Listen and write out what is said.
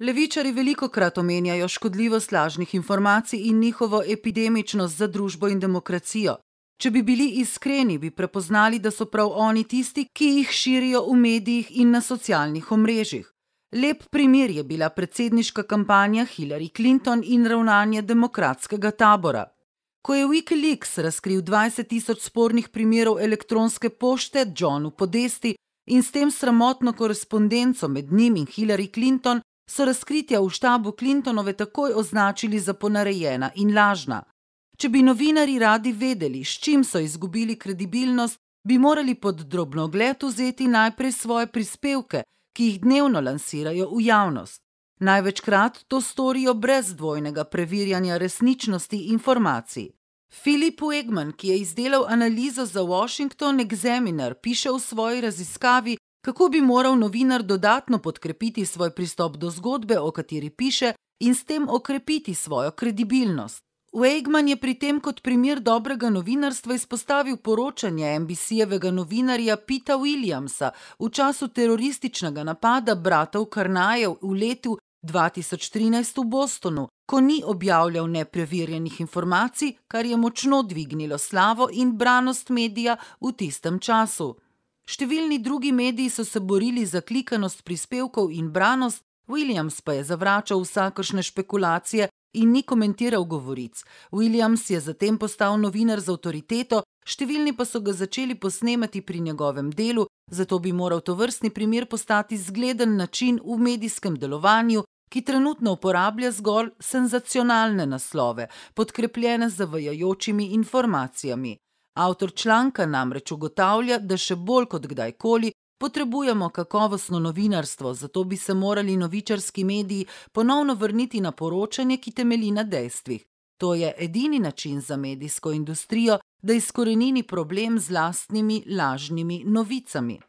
Levičari veliko krat omenjajo škodljivost lažnih informacij in njihovo epidemičnost za družbo in demokracijo. Če bi bili iskreni, bi prepoznali, da so prav oni tisti, ki jih širijo v medijih in na socialnih omrežjih. Lep primer je bila predsedniška kampanja Hillary Clinton in ravnanje demokratskega tabora. Ko je Wikileaks razkril 20 tisoč spornih primerov elektronske pošte Johnu Podesti in s tem sramotno korespondenco med njim in Hillary Clinton, so razkritja v štabu Clintonove takoj označili za ponarejena in lažna. Če bi novinari radi vedeli, s čim so izgubili kredibilnost, bi morali pod drobno gled vzeti najprej svoje prispevke, ki jih dnevno lansirajo v javnost. Največkrat to storijo brez dvojnega preverjanja resničnosti informacij. Filip Wegman, ki je izdelal analizo za Washington Examiner, piše v svoji raziskavi, Kako bi moral novinar dodatno podkrepiti svoj pristop do zgodbe, o kateri piše, in s tem okrepiti svojo kredibilnost? Wegman je pri tem kot primer dobrega novinarstva izpostavil poročanje NBC-jevega novinarja Pita Williamsa v času terorističnega napada bratov Karnajev v letu 2013 v Bostonu, ko ni objavljal nepreverjenih informacij, kar je močno dvignilo slavo in branost medija v tistem času. Številni drugi mediji so se borili za klikanost prispevkov in branost, Williams pa je zavračal vsakršne špekulacije in ni komentiral govoric. Williams je zatem postal novinar z avtoriteto, številni pa so ga začeli posnemati pri njegovem delu, zato bi moral to vrstni primer postati zgleden način v medijskem delovanju, ki trenutno uporablja zgolj senzacionalne naslove, podkrepljene z zavajajočimi informacijami. Avtor članka namreč ugotavlja, da še bolj kot kdajkoli potrebujemo kakovostno novinarstvo, zato bi se morali novičarski mediji ponovno vrniti na poročanje, ki temeli na dejstvih. To je edini način za medijsko industrijo, da izkorenini problem z lastnimi lažnimi novicami.